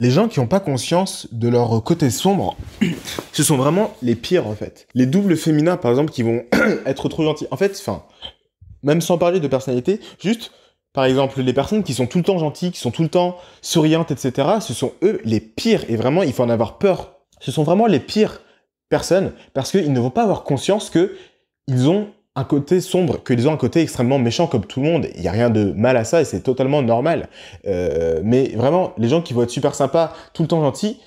les gens qui n'ont pas conscience de leur côté sombre, ce sont vraiment les pires en fait. Les doubles féminins par exemple qui vont être trop gentils. En fait, enfin, même sans parler de personnalité, juste par exemple les personnes qui sont tout le temps gentilles, qui sont tout le temps souriantes, etc. Ce sont eux les pires et vraiment il faut en avoir peur. Ce sont vraiment les pires personnes parce qu'ils ne vont pas avoir conscience que ont un côté sombre, qu'ils ont un côté extrêmement méchant comme tout le monde. Il n'y a rien de mal à ça et c'est totalement normal. Euh, mais vraiment, les gens qui vont être super sympas, tout le temps gentils,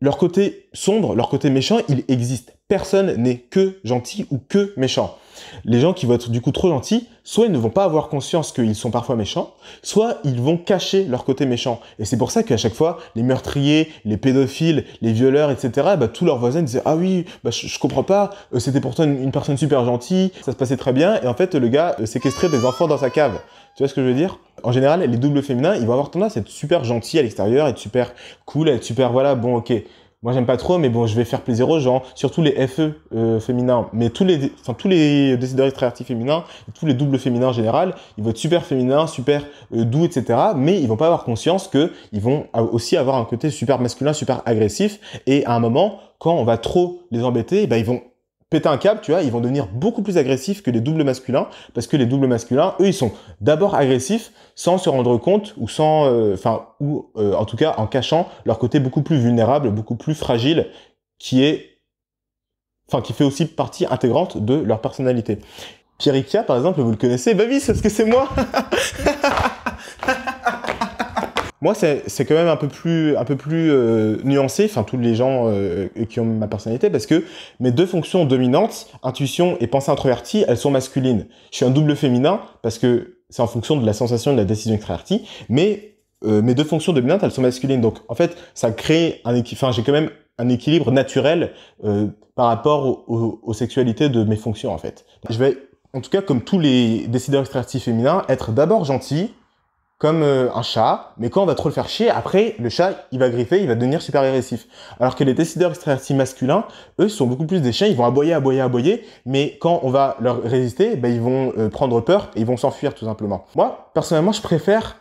leur côté sombre, leur côté méchant, il existe personne n'est que gentil ou que méchant. Les gens qui vont être du coup trop gentils, soit ils ne vont pas avoir conscience qu'ils sont parfois méchants, soit ils vont cacher leur côté méchant. Et c'est pour ça qu'à chaque fois, les meurtriers, les pédophiles, les violeurs, etc., bah, tous leurs voisins disaient Ah oui, bah, je, comprends pas, euh, c'était pourtant une, personne super gentille, ça se passait très bien, et en fait, le gars euh, séquestrait des enfants dans sa cave. Tu vois ce que je veux dire En général, les doubles féminins, ils vont avoir tendance à être super gentils à l'extérieur, être super cool, être super voilà, bon, ok moi j'aime pas trop, mais bon, je vais faire plaisir aux gens, surtout les FE euh, féminins, mais tous les, enfin tous les décideurs extravertis féminins, tous les doubles féminins en général, ils vont être super féminins, super euh, doux, etc. Mais ils vont pas avoir conscience que ils vont aussi avoir un côté super masculin, super agressif, et à un moment, quand on va trop les embêter, eh ben, ils vont péter un câble, tu vois, ils vont devenir beaucoup plus agressifs que les doubles masculins, parce que les doubles masculins, eux, ils sont d'abord agressifs sans se rendre compte ou sans, euh, enfin, ou euh, en tout cas en cachant leur côté beaucoup plus vulnérable, beaucoup plus fragile, qui est, enfin, qui fait aussi partie intégrante de leur personnalité. Pierre par exemple, vous le connaissez, bah c'est parce que c'est moi Moi, c'est quand même un peu plus, un peu plus euh, nuancé, enfin, tous les gens euh, qui ont ma personnalité, parce que mes deux fonctions dominantes, intuition et pensée introvertie, elles sont masculines. Je suis un double féminin, parce que c'est en fonction de la sensation de la décision extravertie, mais euh, mes deux fonctions dominantes, elles sont masculines. Donc, en fait, ça crée un équilibre, enfin, j'ai quand même un équilibre naturel par rapport aux sexualités de mes fonctions, en fait. je vais, en tout cas, comme tous les décideurs extravertis féminins, être d'abord gentil, comme euh, un chat, mais quand on va trop le faire chier, après, le chat, il va griffer, il va devenir super agressif. Alors que les décideurs extravertis masculins, eux, sont beaucoup plus des chiens, ils vont aboyer, aboyer, aboyer, mais quand on va leur résister, ben ils vont euh, prendre peur et ils vont s'enfuir, tout simplement. Moi, personnellement, je préfère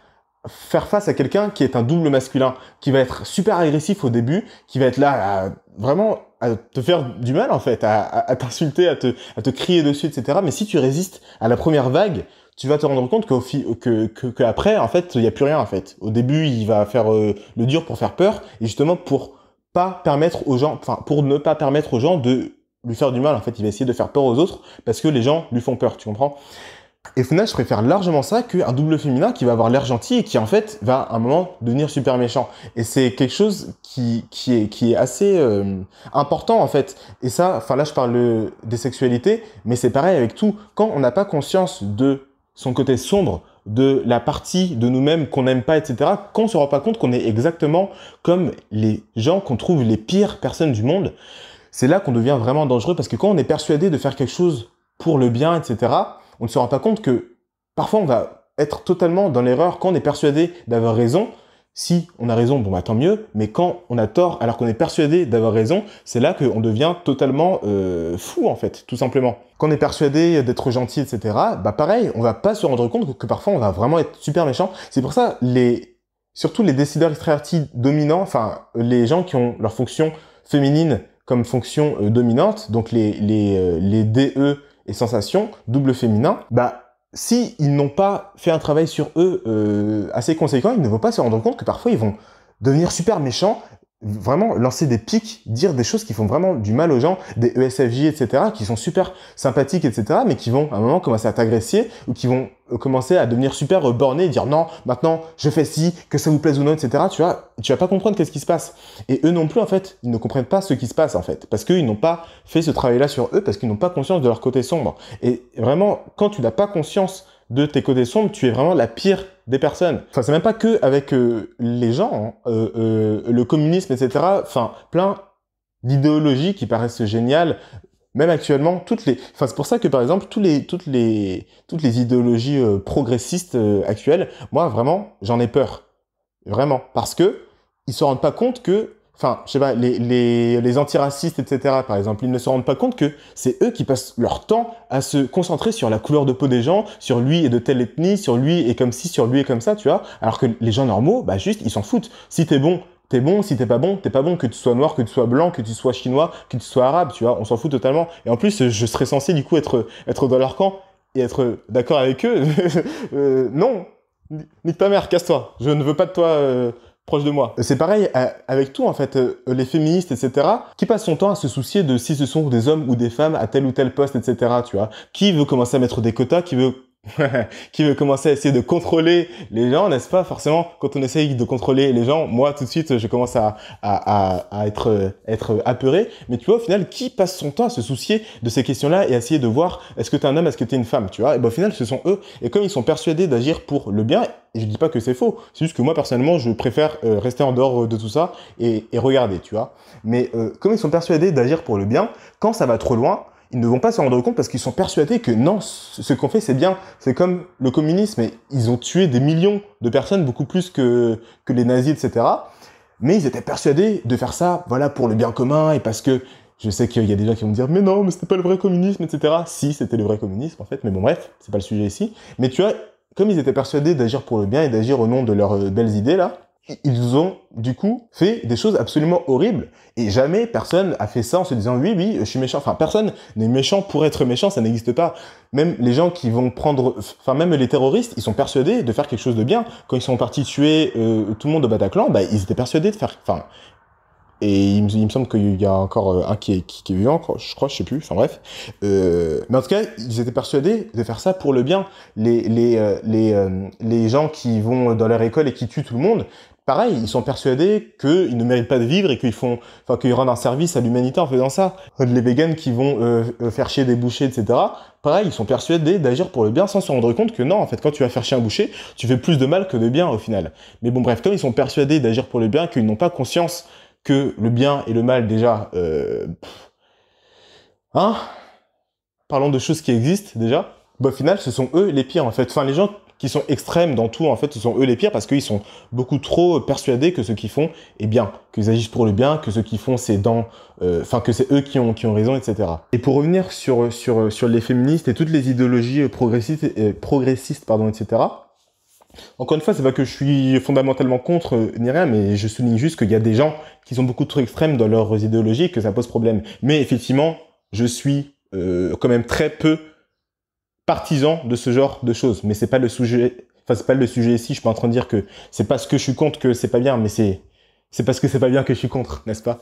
faire face à quelqu'un qui est un double masculin, qui va être super agressif au début, qui va être là, à, vraiment te faire du mal en fait, à, t'insulter, à te, à te crier dessus, etc. Mais si tu résistes à la première vague, tu vas te rendre compte qu'après, en fait, il n'y a plus rien, en fait. Au début, il va faire euh, le dur pour faire peur, et justement pour pas permettre aux gens, enfin, pour ne pas permettre aux gens de lui faire du mal, en fait, il va essayer de faire peur aux autres, parce que les gens lui font peur, tu comprends Et Funa, je préfère largement ça qu'un double féminin qui va avoir l'air gentil et qui, en fait, va à un moment devenir super méchant. Et c'est quelque chose qui, est, assez euh, important, en fait. Et ça, enfin là, je parle euh, des sexualités, mais c'est pareil avec tout. Quand on n'a pas conscience de son côté sombre de la partie de nous-mêmes qu'on n'aime pas, etc., quand on se rend pas compte qu'on est exactement comme les gens qu'on trouve les pires personnes du monde, c'est là qu'on devient vraiment dangereux parce que quand on est persuadé de faire quelque chose pour le bien, etc., on ne se rend pas compte que parfois on va être totalement dans l'erreur quand on est persuadé d'avoir raison, si on a raison, bon bah tant mieux, mais quand on a tort alors qu'on est persuadé d'avoir raison, c'est là qu'on devient totalement euh, fou en fait, tout simplement. Quand on est persuadé d'être gentil, etc., bah pareil, on va pas se rendre compte que parfois on va vraiment être super méchant. C'est pour ça les surtout les décideurs extravertis dominants, enfin les gens qui ont leur fonction féminine comme fonction euh, dominante, donc les les, euh, les DE et sensations, double féminin, bah si n'ont pas fait un travail sur eux euh, assez conséquent, ils ne vont pas se rendre compte que parfois ils vont devenir super méchants vraiment lancer des pics, dire des choses qui font vraiment du mal aux gens, des ESFJ, etc., qui sont super sympathiques, etc., mais qui vont à un moment commencer à t'agresser ou qui vont euh, commencer à devenir super euh, bornés dire non, maintenant, je fais ci, que ça vous plaise ou non, etc., tu vois, tu vas pas comprendre qu'est-ce qui se passe. Et eux non plus, en fait, ils ne comprennent pas ce qui se passe, en fait, parce qu'ils n'ont pas fait ce travail-là sur eux, parce qu'ils n'ont pas conscience de leur côté sombre. Et vraiment, quand tu n'as pas conscience de tes côtés sombres, tu es vraiment la pire des personnes. Enfin, c'est même pas que avec euh, les gens, hein. euh, euh, le communisme, etc. Enfin, plein d'idéologies qui paraissent géniales. Même actuellement, toutes les, enfin c'est pour ça que par exemple toutes les toutes les toutes les idéologies progressistes actuelles, moi vraiment j'en ai peur, vraiment parce que ils se rendent pas compte que enfin, je sais pas, les, les, antiracistes, etc., par exemple, ils ne se rendent pas compte que c'est eux qui passent leur temps à se concentrer sur la couleur de peau des gens, sur lui et de telle ethnie, sur lui et comme si, sur lui et comme ça, tu vois, alors que les gens normaux, bah juste, ils s'en foutent. Si t'es bon, t'es bon, si t'es pas bon, t'es pas bon, que tu sois noir, que tu sois blanc, que tu sois chinois, que tu sois arabe, tu vois, on s'en fout totalement. Et en plus, je serais censé, du coup, être, être dans leur camp et être d'accord avec eux. Euh, non, nique ta mère, casse-toi, je ne veux pas de toi... Euh, proche de moi. Euh, c'est pareil euh, avec tout en fait, euh, les féministes, etc., qui passent son temps à se soucier de si ce sont des hommes ou des femmes à tel ou tel poste, etc., tu vois. Qui veut commencer à mettre des quotas, qui veut qui veut commencer à essayer de contrôler les gens, n'est-ce pas Forcément, quand on essaye de contrôler les gens, moi tout de suite, je commence à, être, être apeuré. Mais tu vois, au final, qui passe son temps à se soucier de ces questions-là et à essayer de voir est-ce que tu es un homme, est-ce que es une femme, tu vois Et ben, au final, ce sont eux. Et comme ils sont persuadés d'agir pour le bien, je ne dis pas que c'est faux, c'est juste que moi personnellement, je préfère euh, rester en dehors euh, de tout ça et, regarder, tu vois. Mais euh, comme ils sont persuadés d'agir pour le bien, quand ça va trop loin, ils ne vont pas se rendre compte parce qu'ils sont persuadés que non, ce qu'on fait c'est bien. C'est comme le communisme, et ils ont tué des millions de personnes, beaucoup plus que, que les nazis, etc. Mais ils étaient persuadés de faire ça, voilà, pour le bien commun et parce que je sais qu'il y a des gens qui vont dire mais non, mais c'était pas le vrai communisme, etc. Si, c'était le vrai communisme en fait, mais bon bref, c'est pas le sujet ici. Mais tu vois, comme ils étaient persuadés d'agir pour le bien et d'agir au nom de leurs euh, belles idées là, ils ont du coup fait des choses absolument horribles et jamais personne a fait ça en se disant oui oui je suis méchant enfin personne n'est méchant pour être méchant ça n'existe pas même les gens qui vont prendre enfin même les terroristes ils sont persuadés de faire quelque chose de bien quand ils sont partis tuer euh, tout le monde au Bataclan bah ils étaient persuadés de faire enfin et il me, semble qu'il y a encore euh, un qui est, qui, est vivant, je crois, je sais plus, enfin bref. Euh, mais en tout cas, ils étaient persuadés de faire ça pour le bien. Les, les, les, les gens qui vont dans leur école et qui tuent tout le monde, pareil, ils sont persuadés qu'ils ne méritent pas de vivre et qu'ils font, enfin, qu'ils rendent un service à l'humanité en faisant ça. Les vegans qui vont euh, euh, faire chier des bouchers, etc. Pareil, ils sont persuadés d'agir pour le bien sans se rendre compte que non, en fait, quand tu vas faire chier un boucher, tu fais plus de mal que de bien au final. Mais bon, bref, comme ils sont persuadés d'agir pour le bien, qu'ils n'ont pas conscience que le bien et le mal déjà, euh, hein, parlons de choses qui existent déjà. Bah, au final, ce sont eux les pires en fait. Enfin, les gens qui sont extrêmes dans tout, en fait, ce sont eux les pires parce qu'ils sont beaucoup trop persuadés que ce qu'ils font est bien, qu'ils agissent pour le bien, que ce qu'ils font c'est dans, euh, enfin que c'est eux qui ont qui ont raison, etc. Et pour revenir sur sur sur les féministes et toutes les idéologies euh, progressistes, euh, progressistes pardon, etc. Encore une fois, c'est pas que je suis fondamentalement contre ni rien, mais je souligne juste qu'il y a des gens qui sont beaucoup trop extrêmes dans leurs idéologies et que ça pose problème. Mais effectivement, je suis quand même très peu partisan de ce genre de choses, mais c'est pas le sujet. Enfin, c'est pas le sujet ici. Je suis pas en train de dire que c'est parce que je suis contre que c'est pas bien, mais c'est c'est parce que c'est pas bien que je suis contre, n'est-ce pas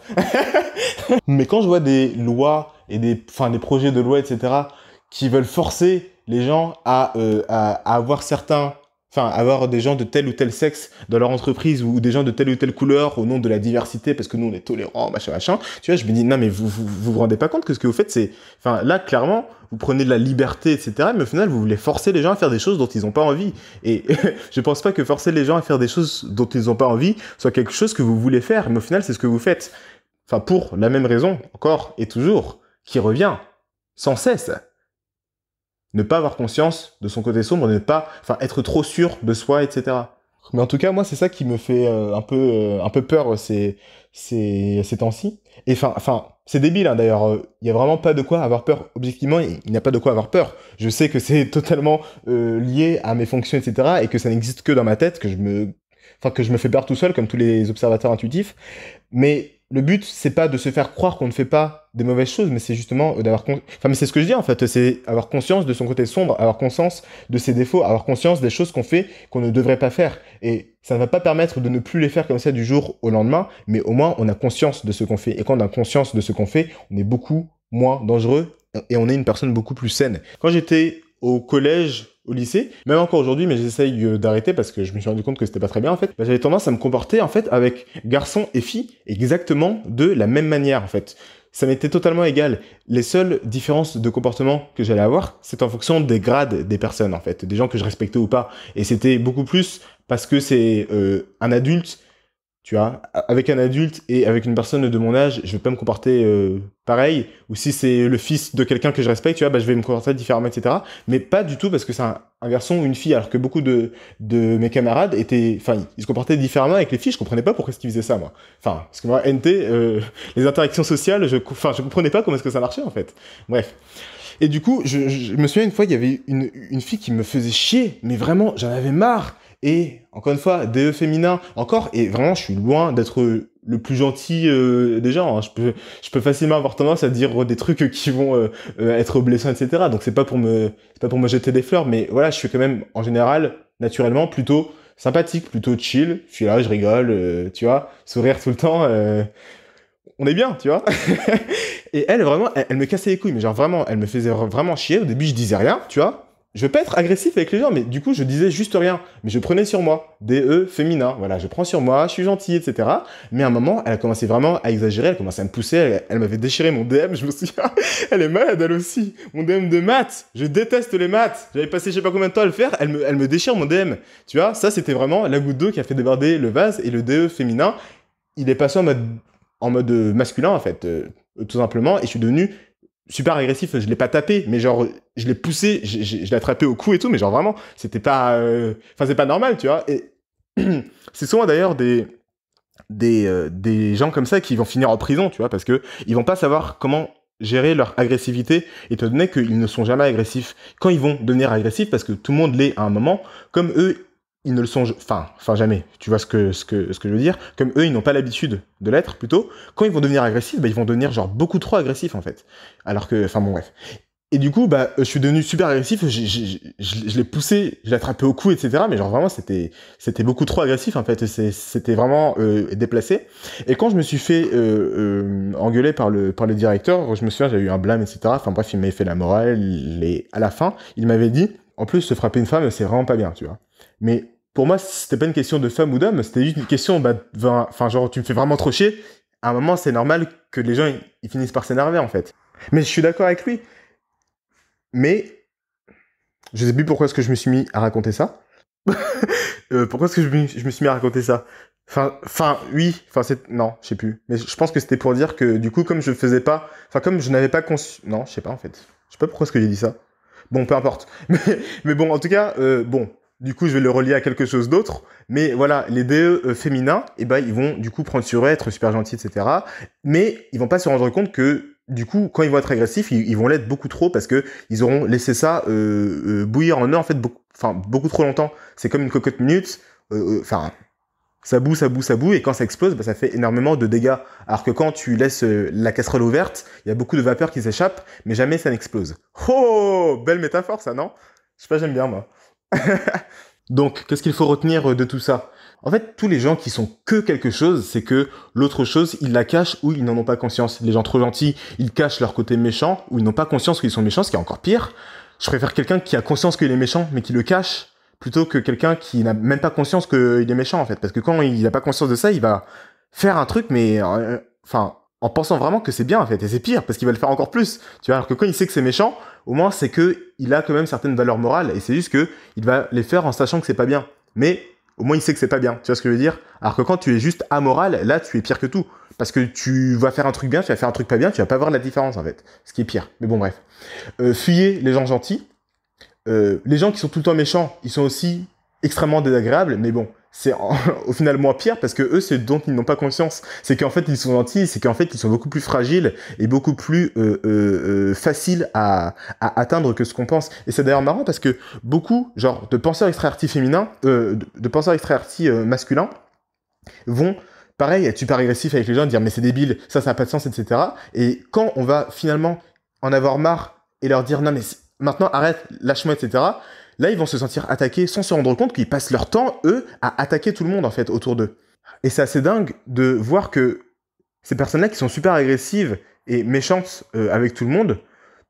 Mais quand je vois des lois et des, enfin, des projets de loi, etc., qui veulent forcer les gens à euh, avoir certains enfin avoir des gens de tel ou tel sexe dans leur entreprise ou des gens de telle ou telle couleur au nom de la diversité parce que nous on est tolérants machin machin tu vois je me dis non mais vous vous, vous, vous rendez pas compte que ce que vous faites c'est enfin là clairement vous prenez de la liberté etc mais au final vous voulez forcer les gens à faire des choses dont ils n'ont pas envie et je pense pas que forcer les gens à faire des choses dont ils n'ont pas envie soit quelque chose que vous voulez faire mais au final c'est ce que vous faites enfin pour la même raison encore et toujours qui revient sans cesse ne pas avoir conscience de son côté sombre, ne pas, enfin, être trop sûr de soi, etc. Mais en tout cas, moi, c'est ça qui me fait euh, un peu, euh, un peu peur euh, ces, ces, ces temps-ci. Et enfin, enfin, c'est débile hein, d'ailleurs. Il n'y a vraiment pas de quoi avoir peur. Objectivement, il n'y a pas de quoi avoir peur. Je sais que c'est totalement lié à mes fonctions, etc., et que ça n'existe que dans ma tête, que je me, enfin, que je me fais peur tout seul, comme tous les observateurs intuitifs. Mais le but, c'est pas de se faire croire qu'on ne fait pas des mauvaises choses, mais c'est justement euh, d'avoir. Enfin, mais c'est ce que je dis en fait, c'est avoir conscience de son côté sombre, avoir conscience de ses défauts, avoir conscience des choses qu'on fait qu'on ne devrait pas faire. Et ça ne va pas permettre de ne plus les faire comme ça du jour au lendemain, mais au moins on a conscience de ce qu'on fait. Et quand on a conscience de ce qu'on fait, on est beaucoup moins dangereux et on est une personne beaucoup plus saine. Quand j'étais au collège, au lycée, même encore aujourd'hui, mais j'essaye euh, d'arrêter parce que je me suis rendu compte que c'était pas très bien en fait, bah, j'avais tendance à me comporter en fait avec garçon et fille exactement de la même manière en fait. Ça m'était totalement égal. Les seules différences de comportement que j'allais avoir, c'est en fonction des grades des personnes en fait, des gens que je respectais ou pas. Et c'était beaucoup plus parce que c'est euh, un adulte tu vois, avec un adulte et avec une personne de mon âge, je vais pas me comporter euh, pareil. Ou si c'est le fils de quelqu'un que je respecte, tu vois, bah, je vais me comporter différemment, etc. Mais pas du tout parce que c'est un, garçon ou une fille, alors que beaucoup de, de mes camarades étaient, enfin, ils se comportaient différemment avec les filles. Je comprenais pas pourquoi est-ce qu'ils faisaient ça, moi. Enfin, parce que moi, NT, euh, les interactions sociales, je, enfin, je comprenais pas comment est-ce que ça marchait en fait. Bref. Et du coup, je, je, me souviens une fois, il y avait une, une fille qui me faisait chier, mais vraiment, j'en avais marre. Et encore une fois, DE féminin, encore, et vraiment, je suis loin d'être le plus gentil euh, des gens. Hein. Je, peux, facilement avoir tendance à dire oh, des trucs qui vont euh, euh, être blessants, etc. Donc c'est pas pour me, pas pour me jeter des fleurs, mais voilà, je suis quand même en général, naturellement, plutôt sympathique, plutôt chill. Je suis là, je rigole, tu vois, sourire tout le temps. on est bien, tu vois. et elle, vraiment, elle, elle, me cassait les couilles, mais genre vraiment, elle me faisait vraiment chier. Au début, je disais rien, tu vois je veux pas être agressif avec les gens, mais du coup, je disais juste rien. Mais je prenais sur moi. Des E féminin. Voilà, je prends sur moi, je suis gentil, etc. Mais à un moment, elle a commencé vraiment à exagérer, elle commencé à me pousser, elle, m'avait déchiré mon DM, je me souviens. elle est malade, elle aussi. Mon DM de maths. Je déteste les maths. J'avais passé je sais pas combien de temps à le faire, elle me, elle me déchire mon DM. Tu vois, ça, c'était vraiment la goutte d'eau qui a fait déborder le vase et le DE féminin. Il est passé en mode, masculin, en fait, euh, tout simplement, et je suis devenu super agressif, je l'ai pas tapé, mais genre, je l'ai poussé, je, l'ai attrapé au cou et tout, mais genre vraiment, c'était pas, euh, enfin, c'est pas normal, tu vois. Et c'est souvent d'ailleurs des, euh, des, gens comme ça qui vont finir en prison, tu vois, parce que ils vont pas savoir comment gérer leur agressivité, étant donné qu'ils ne sont jamais agressifs. Quand ils vont devenir agressifs, parce que tout le monde l'est à un moment, comme eux, ils ne le sont, enfin, enfin jamais. Tu vois ce que, ce que, ce que je veux dire Comme eux, ils n'ont pas l'habitude de l'être, plutôt. Quand ils vont devenir agressifs, bah, ils vont devenir genre beaucoup trop agressifs en fait. Alors que, enfin bon bref. Et du coup, bah, je suis devenu super agressif. Je, je, je, je l'ai poussé, je l'ai attrapé au cou, etc. Mais genre vraiment, c'était, c'était beaucoup trop agressif en fait. C'était vraiment euh, déplacé. Et quand je me suis fait euh, euh, engueuler par le, par le directeur, je me souviens, j'ai eu un blâme, etc. Enfin bref, il m'avait fait la morale. Et à la fin, il m'avait dit, en plus, se frapper une femme, c'est vraiment pas bien, tu vois. Mais pour moi, c'était pas une question de femme ou d'homme, c'était juste une question, bah, enfin, genre, tu me fais vraiment trop chier. À un moment, c'est normal que les gens, ils finissent par s'énerver, en fait. Mais je suis d'accord avec lui. Mais, je sais plus pourquoi est-ce que je me suis mis à raconter ça. Euh, pourquoi est-ce que je me, suis mis à raconter ça Enfin, enfin, oui, enfin, c'est, non, je sais plus. Mais je pense que c'était pour dire que, du coup, comme je faisais pas, enfin, comme je n'avais pas conçu, non, je sais pas, en fait. Je sais pas pourquoi est-ce que j'ai dit ça. Bon, peu importe. Mais, bon, en tout cas, euh, bon, du coup je vais le relier à quelque chose d'autre. Mais voilà, les DE euh, féminins, et eh ben, ils vont du coup prendre sur eux, être super gentils, etc. Mais ils vont pas se rendre compte que du coup, quand ils vont être agressifs, ils, vont l'être beaucoup trop parce que ils auront laissé ça euh, euh, bouillir en eux en fait, beaucoup, beaucoup trop longtemps. C'est comme une cocotte minute. Enfin, ça boue, ça boue, ça boue, et quand ça explose, bah, ça fait énormément de dégâts. Alors que quand tu laisses la casserole ouverte, il y a beaucoup de vapeur qui s'échappe, mais jamais ça n'explose. Oh, belle métaphore ça, non Je sais pas, j'aime bien moi. Donc, qu'est-ce qu'il faut retenir euh, de tout ça En fait, tous les gens qui sont que quelque chose, c'est que l'autre chose, ils la cachent ou ils n'en ont pas conscience. Les gens trop gentils, ils cachent leur côté méchant ou ils n'ont pas conscience qu'ils sont méchants, ce qui est encore pire. Je préfère quelqu'un qui a conscience qu'il est méchant mais qui le cache plutôt que quelqu'un qui n'a même pas conscience qu'il est méchant en fait. Parce que quand il n'a pas conscience de ça, il va faire un truc mais... Euh, enfin, en pensant vraiment que c'est bien en fait et c'est pire parce qu'il va le faire encore plus tu vois alors que quand il sait que c'est méchant au moins c'est que il a quand même certaines valeurs morales et c'est juste que il va les faire en sachant que c'est pas bien mais au moins il sait que c'est pas bien tu vois ce que je veux dire alors que quand tu es juste amoral là tu es pire que tout parce que tu vas faire un truc bien tu vas faire un truc pas bien tu vas pas voir la différence en fait ce qui est pire mais bon bref euh, fuyez les gens gentils euh, les gens qui sont tout le temps méchants ils sont aussi extrêmement désagréables mais bon c'est au final moins pire parce que eux, c'est dont ils n'ont pas conscience, c'est qu'en fait ils sont gentils, c'est qu'en fait ils sont beaucoup plus fragiles et beaucoup plus euh, euh, euh, faciles à, atteindre que ce qu'on pense. Et c'est d'ailleurs marrant parce que beaucoup, genre, de penseurs extravertis féminins, de, penseurs penseurs extravertis masculins, vont pareil être super agressifs avec les gens, dire mais c'est débile, ça ça n'a pas de sens, etc. Et quand on va finalement en avoir marre et leur dire non mais maintenant arrête, lâche-moi, etc. Là, ils vont se sentir attaqués sans se rendre compte qu'ils passent leur temps, eux, à attaquer tout le monde, en fait, autour d'eux. Et c'est assez dingue de voir que ces personnes-là qui sont super agressives et méchantes euh, avec tout le monde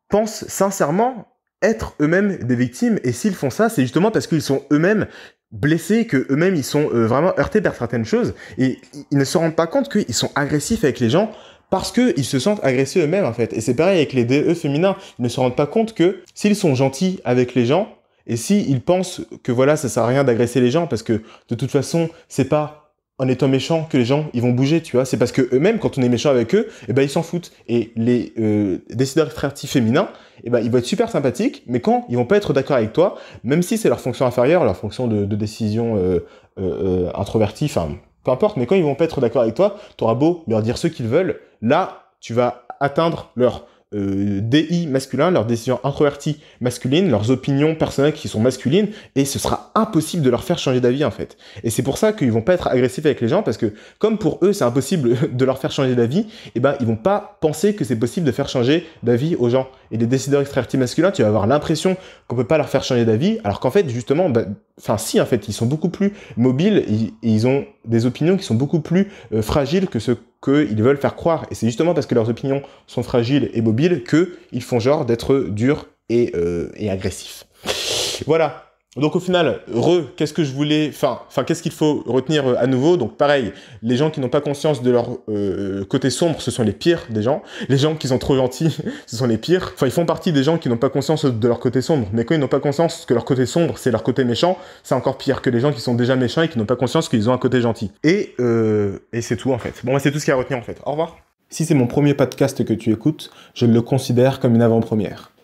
pensent sincèrement être eux-mêmes des victimes. Et s'ils font ça, c'est justement parce qu'ils sont eux-mêmes blessés, que eux-mêmes ils sont euh, vraiment heurtés par certaines choses et ils ne se rendent pas compte qu'ils sont agressifs avec les gens parce qu'ils se sentent agressés eux-mêmes en fait. Et c'est pareil avec les DE féminins, ils ne se rendent pas compte que s'ils sont gentils avec les gens, et si ils pensent que voilà, ça sert à rien d'agresser les gens parce que de toute façon, c'est pas en étant méchant que les gens ils vont bouger, tu vois. C'est parce que eux-mêmes, quand on est méchant avec eux, eh ben ils s'en foutent. Et les euh, décideurs créatifs féminins, eh ben ils vont être super sympathiques, mais quand ils vont pas être d'accord avec toi, même si c'est leur fonction inférieure, leur fonction de, décision euh, euh, introvertie, enfin peu importe, mais quand ils vont pas être d'accord avec toi, t'auras beau leur dire ce qu'ils veulent, là tu vas atteindre leur euh, DI masculin, leurs décisions introverties masculines, leurs opinions personnelles qui sont masculines, et ce sera impossible de leur faire changer d'avis en fait. Et c'est pour ça qu'ils vont pas être agressifs avec les gens parce que comme pour eux c'est impossible de leur faire changer d'avis, et eh ben ils vont pas penser que c'est possible de faire changer d'avis aux gens. Et les décideurs extravertis masculins, tu vas avoir l'impression qu'on peut pas leur faire changer d'avis, alors qu'en fait justement, bah, enfin si en fait ils sont beaucoup plus mobiles, ils, ont des opinions qui sont beaucoup plus euh, fragiles que ceux qu'ils veulent faire croire. Et c'est justement parce que leurs opinions sont fragiles et mobiles qu'ils font genre d'être durs et, euh, et agressifs. Voilà, donc au final, re, qu'est-ce que je voulais, enfin, enfin qu'est-ce qu'il faut retenir euh, à nouveau Donc pareil, les gens qui n'ont pas conscience de leur euh, côté sombre, ce sont les pires des gens. Les gens qui sont trop gentils, ce sont les pires. Enfin, ils font partie des gens qui n'ont pas conscience de leur côté sombre. Mais quand ils n'ont pas conscience que leur côté sombre, c'est leur côté méchant, c'est encore pire que les gens qui sont déjà méchants et qui n'ont pas conscience qu'ils ont un côté gentil. Et, euh, et c'est tout en fait. Bon, bah, c'est tout ce qu'il y a à retenir en fait. Au revoir. Si c'est mon premier podcast que tu écoutes, je le considère comme une avant-première.